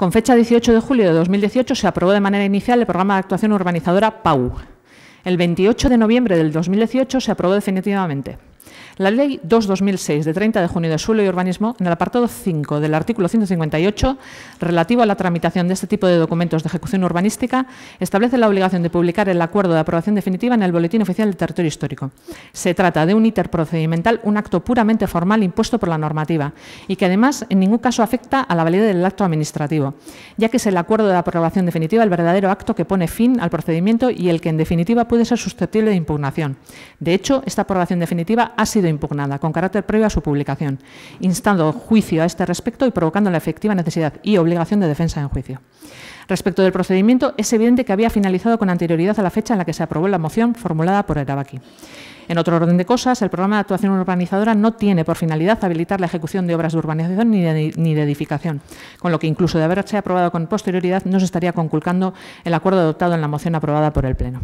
Con fecha 18 de julio de 2018 se aprobó de manera inicial el programa de actuación urbanizadora PAU. El 28 de noviembre del 2018 se aprobó definitivamente. La Ley 2-2006 de 30 de junio de Suelo y Urbanismo, en el apartado 5 del artículo 158, relativo a la tramitación de este tipo de documentos de ejecución urbanística, establece la obligación de publicar el acuerdo de aprobación definitiva en el Boletín Oficial del Territorio Histórico. Se trata de un íter procedimental, un acto puramente formal impuesto por la normativa y que además en ningún caso afecta a la validez del acto administrativo, ya que es el acuerdo de aprobación definitiva el verdadero acto que pone fin al procedimiento y el que en definitiva puede ser susceptible de impugnación. De hecho, esta aprobación definitiva ha sido impugnada con carácter previo a su publicación, instando juicio a este respecto y provocando la efectiva necesidad y obligación de defensa en juicio. Respecto del procedimiento, es evidente que había finalizado con anterioridad a la fecha en la que se aprobó la moción formulada por Erabaki. En otro orden de cosas, el programa de actuación urbanizadora no tiene por finalidad habilitar la ejecución de obras de urbanización ni de, edificación, con lo que incluso de haberse aprobado con posterioridad no se estaría conculcando el acuerdo adoptado en la moción aprobada por el Pleno.